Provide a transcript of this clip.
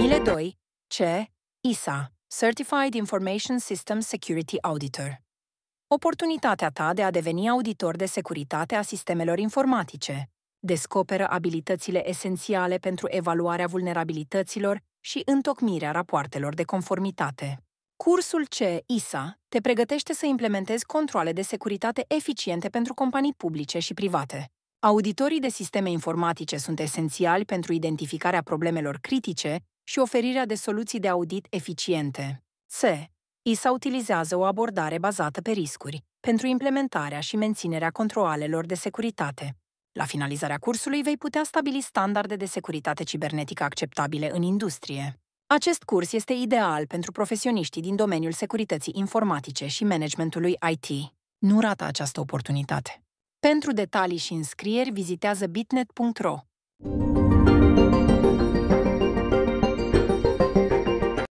2002, C. ISA, Certified Information System Security Auditor. Oportunitatea ta de a deveni auditor de securitate a sistemelor informatice. Descoperă abilitățile esențiale pentru evaluarea vulnerabilităților și întocmirea rapoartelor de conformitate. Cursul C ISA te pregătește să implementezi controle de securitate eficiente pentru companii publice și private. Auditorii de sisteme informatice sunt esențiali pentru identificarea problemelor critice și oferirea de soluții de audit eficiente. C. ISA utilizează o abordare bazată pe riscuri pentru implementarea și menținerea controalelor de securitate. La finalizarea cursului vei putea stabili standarde de securitate cibernetică acceptabile în industrie. Acest curs este ideal pentru profesioniștii din domeniul securității informatice și managementului IT. Nu rata această oportunitate. Pentru detalii și înscrieri, vizitează bitnet.ro.